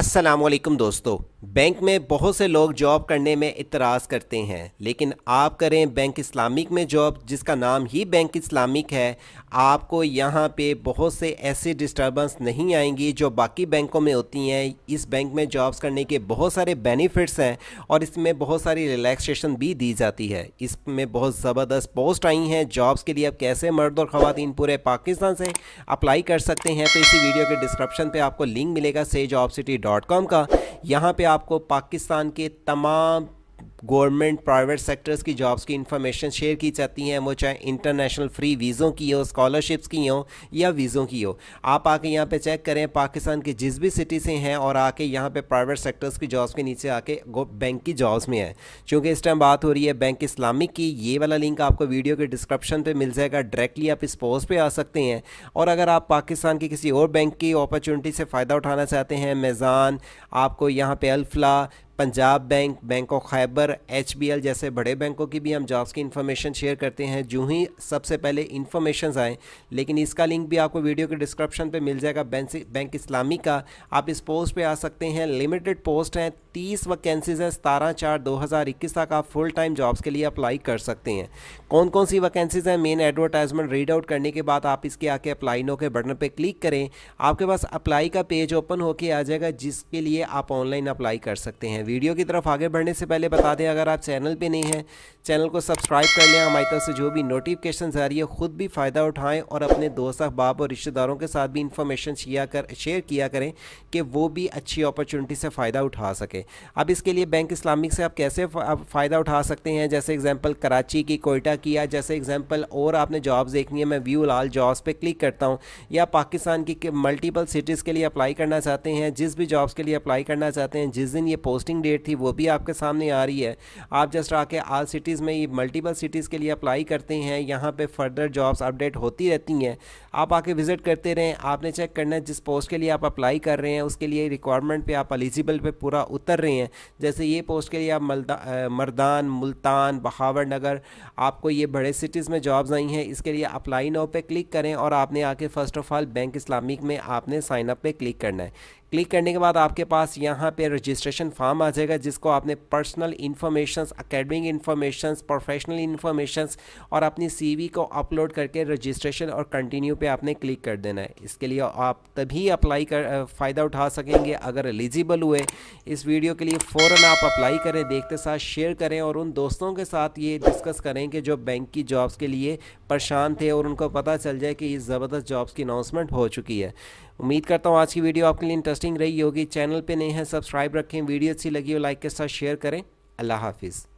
असलकम दोस्तों बैंक में बहुत से लोग जॉब करने में इतराज़ करते हैं लेकिन आप करें बैंक इस्लामिक में जॉब जिसका नाम ही बैंक इस्लामिक है आपको यहाँ पे बहुत से ऐसे डिस्टर्बेंस नहीं आएंगी जो बाकी बैंकों में होती हैं इस बैंक में जॉब्स करने के बहुत सारे बेनिफिट्स हैं और इसमें बहुत सारी रिलैक्सेशन भी दी जाती है इसमें बहुत ज़बरदस्त पोस्ट आई हैं जॉब्स के लिए आप कैसे मर्द और ख़वान पूरे पाकिस्तान से अप्लाई कर सकते हैं तो इसी वीडियो के डिस्क्रिप्शन पर आपको लिंक मिलेगा से का यहाँ पर आपको पाकिस्तान के तमाम गवर्नमेंट प्राइवेट सेक्टर्स की जॉब्स की इंफॉर्मेशन शेयर की जाती हैं वो चाहे इंटरनेशनल फ्री वीज़ों की हो स्कॉलरशिप्स की हो या वीज़ों की हो आप आके यहाँ पे चेक करें पाकिस्तान के जिस भी सिटी से हैं और आके यहाँ पे प्राइवेट सेक्टर्स की जॉब्स के नीचे आके बैंक की जॉब्स में है क्योंकि इस टाइम बात हो रही है बैंक इस्लामिक की ये वाला लिंक आपको वीडियो के डिस्क्रिप्शन पर मिल जाएगा डायरेक्टली आप इस पोस्ट पर आ सकते हैं और अगर आप पाकिस्तान की किसी और बैंक की अपॉर्चुनिटी से फ़ायदा उठाना चाहते हैं मेज़ान आपको यहाँ पर Alfalah Punjab bank bank of Khyber H जैसे बड़े बैंकों की भी हम जॉब्स की इन्फॉर्मेशन शेयर करते हैं जो ही सबसे पहले इन्फॉर्मेशन आएँ लेकिन इसका लिंक भी आपको वीडियो के डिस्क्रिप्शन पर मिल जाएगा बैंक इस्लामी का आप इस पोस्ट पर आ सकते हैं लिमिटेड पोस्ट हैं तीस वैकेंसीज हैं सतारह चार दो हज़ार इक्कीस तक आप फुल टाइम जॉब्स के लिए अप्लाई कर सकते हैं कौन कौन सी वैकेंसीज हैं मेन एडवर्टाइजमेंट रीड आउट करने के बाद आप इसके आके अप्लाई नो के बटन पर क्लिक करें आपके पास अप्लाई का पेज ओपन होके आ जाएगा जिसके लिए आप ऑनलाइन अप्लाई कर सकते हैं वीडियो की तरफ आगे बढ़ने से पहले बता दें अगर आप चैनल पर नहीं हैं चैनल को सब्सक्राइब कर लें हमारी तरफ से जो भी नोटिफिकेशन आ रही है ख़ुद भी फ़ायदा उठाएँ और अपने दोस्त अहबाब और रिश्तेदारों के साथ भी इन्फॉर्मेशन कर शेयर किया करें कि वो भी अच्छी अपॉर्चुनिटी से फ़ायदा उठा सकें अब इसके लिए बैंक इस्लामिक से आप कैसे फ़ायदा उठा सकते हैं जैसे एग्ज़ाम्पल कराची की कोयटा की या जैसे एग्ज़ाम्पल और आपने जॉब्स देखनी है मैं व्यू लाल जॉब्स पर क्लिक करता हूँ या पाकिस्तान की मल्टीपल सिटीज़ के लिए अप्लाई करना चाहते हैं जिस भी जॉब्स के लिए अप्लाई करना चाहते हैं जिस दिन ये पोस्टिंग एक्सपायरिंग डेट थी वो भी आपके सामने आ रही है आप जस्ट आके आल सिटीज़ में ये मल्टीपल सिटीज़ के लिए अप्लाई करते हैं यहाँ पे फर्दर जॉब्स अपडेट होती रहती हैं आप आके विज़िट करते रहें आपने चेक करना जिस पोस्ट के लिए आप अप्लाई कर रहे हैं उसके लिए रिक्वायरमेंट पर आप एलिजिबल पर पूरा उतर रहे हैं जैसे ये पोस्ट के लिए आप मर्दान मुल्तान बहावर नगर आपको ये बड़े सिटीज़ में जॉब्स आई हैं इसके लिए अप्लाई नाउ पर क्लिक करें और आपने आके first of all bank Islamic में आपने साइन अप क्लिक करना है क्लिक करने के बाद आपके पास यहाँ पे रजिस्ट्रेशन फॉर्म आ जाएगा जिसको आपने personal informations academic informations professional informations और अपनी सीवी को अपलोड करके रजिस्ट्रेशन और कंटिन्यू पे आपने क्लिक कर देना है इसके लिए आप तभी अप्लाई कर फ़ायदा उठा सकेंगे अगर एलिजिबल हुए इस वीडियो के लिए फ़ौर आप अप्लाई करें देखते साथ शेयर करें और उन दोस्तों के साथ ये डिस्कस करें कि जो बैंक की जॉब्स के लिए परेशान थे और उनको पता चल जाए कि इस ज़बरदस्त जॉब्स की अनाउंसमेंट हो चुकी है उम्मीद करता हूँ आज की वीडियो आपके लिए इंटरेस्ट इंटरेस्टिंग रही होगी चैनल पे नए हैं सब्सक्राइब रखें वीडियो अच्छी लगी हो लाइक के साथ शेयर करें अल्लाह हाफिज़